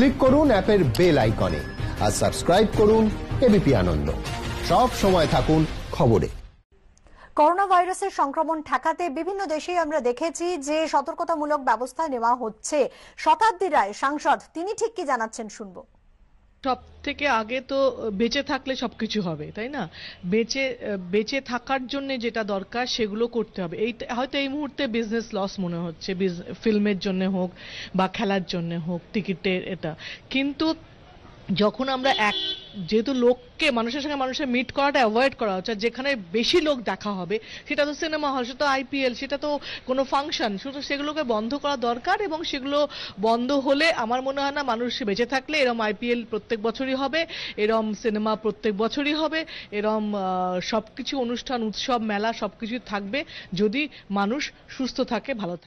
click করুন অ্যাপের bell আইকনে আর সাবস্ক্রাইব করুন এবিপি আনন্দ সব সময় থাকুন খবরে করোনা ভাইরাসের সংক্রমণ ঠেকাতে বিভিন্ন দেশে আমরা দেখেছি যে সতর্কতামূলক ব্যবস্থা নেওয়া হচ্ছে শতাব্দী রায় সাংসদ তিনি ঠিক কি জানাচ্ছেন শুনবো সব থেকে আগে তো বেঁচে থাকলে সবকিছু হবে তাই না বেঁচে বেঁচে থাকার জন্য যেটা দরকার সেগুলো করতে হবে এই হয়তো এই মুহূর্তে বিজনেস লস মনে হচ্ছে ফিল্মের জন্য হোক বা খেলার জন্য হোক টিকিটের এটা কিন্তু যখন আমরা এক যেহেতু লোককে মানুষের সঙ্গে মানুষের মিট করাটা অ্যাভয়েড করা হচ্ছে যেখানে বেশি লোক দেখা হবে সেটা তো সিনেমা হল সেটা তো আইপিএল সেটা তো কোনো ফাংশন শুধু সেগুলোকে বন্ধ করা দরকার এবং সেগুলো বন্ধ হলে আমার মনে হয় না মানুষ বেঁচে থাকলে এরম আইপিএল প্রত্যেক বছরই হবে এরম সিনেমা প্রত্যেক বছরই হবে এরম সব কিছু অনুষ্ঠান উৎসব মেলা সব কিছুই থাকবে যদি মানুষ সুস্থ থাকে ভালো থাকে